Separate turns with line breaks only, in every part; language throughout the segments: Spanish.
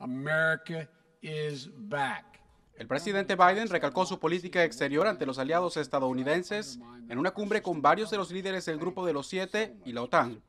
America is back. El presidente Biden recalcó su política exterior ante los aliados estadounidenses en una cumbre con varios de los líderes del Grupo de los Siete y la OTAN.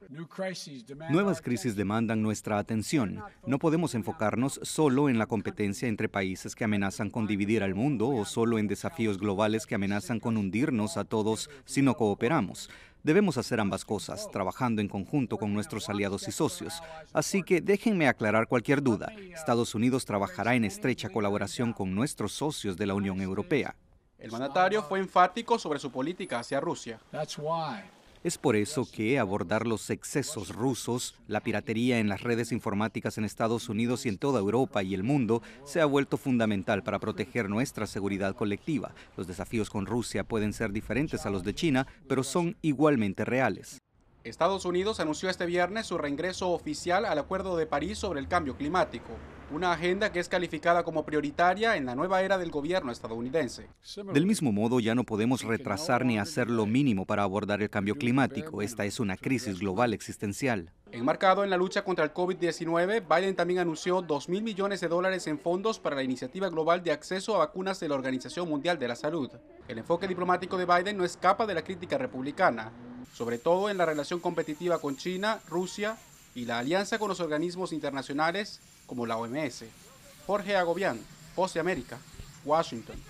Nuevas crisis demandan nuestra atención. No podemos enfocarnos solo en la competencia entre países que amenazan con dividir al mundo o solo en desafíos globales que amenazan con hundirnos a todos si no cooperamos. Debemos hacer ambas cosas, trabajando en conjunto con nuestros aliados y socios. Así que déjenme aclarar cualquier duda. Estados Unidos trabajará en estrecha colaboración con nuestros socios de la Unión Europea.
El mandatario fue enfático sobre su política hacia Rusia.
Es por eso que abordar los excesos rusos, la piratería en las redes informáticas en Estados Unidos y en toda Europa y el mundo se ha vuelto fundamental para proteger nuestra seguridad colectiva. Los desafíos con Rusia pueden ser diferentes a los de China, pero son igualmente reales.
Estados Unidos anunció este viernes su reingreso oficial al Acuerdo de París sobre el cambio climático una agenda que es calificada como prioritaria en la nueva era del gobierno estadounidense.
Del mismo modo, ya no podemos retrasar ni hacer lo mínimo para abordar el cambio climático. Esta es una crisis global existencial.
Enmarcado en la lucha contra el COVID-19, Biden también anunció 2.000 millones de dólares en fondos para la iniciativa global de acceso a vacunas de la Organización Mundial de la Salud. El enfoque diplomático de Biden no escapa de la crítica republicana, sobre todo en la relación competitiva con China, Rusia y la alianza con los organismos internacionales como la OMS, Jorge Agobián, Pose América, Washington.